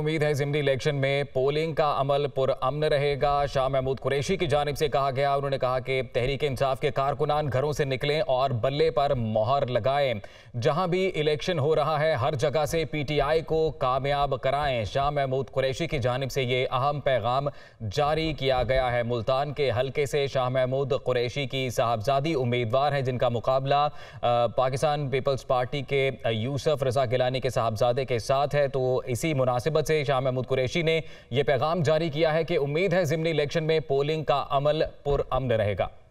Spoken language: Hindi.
उम्मीद है जिमनी इलेक्शन में पोलिंग का अमल अमन रहेगा शाह महमूद कुरैशी की जानब से कहा गया उन्होंने कहा कि तहरीक इंसाफ के कारकुनान घरों से निकलें और बल्ले पर मोहर लगाएं जहां भी इलेक्शन हो रहा है हर जगह से पीटीआई को कामयाब कराएं शाह महमूद कुरैशी की जानब से ये अहम पैगाम जारी किया गया है मुल्तान के हल्के से शाह महमूद कुरैशी की साहबजादी उम्मीदवार हैं जिनका मुकाबला पाकिस्तान पीपल्स पार्टी के यूसफ रजा गिलानी के साहबजादे के साथ है तो इसी मुनासिबत हुकूमत से शाह महमूद कुरैशी ने यह पैगाम जारी किया है कि उम्मीद है ज़िमनी इलेक्शन में पोलिंग का अमल पुरअमन रहेगा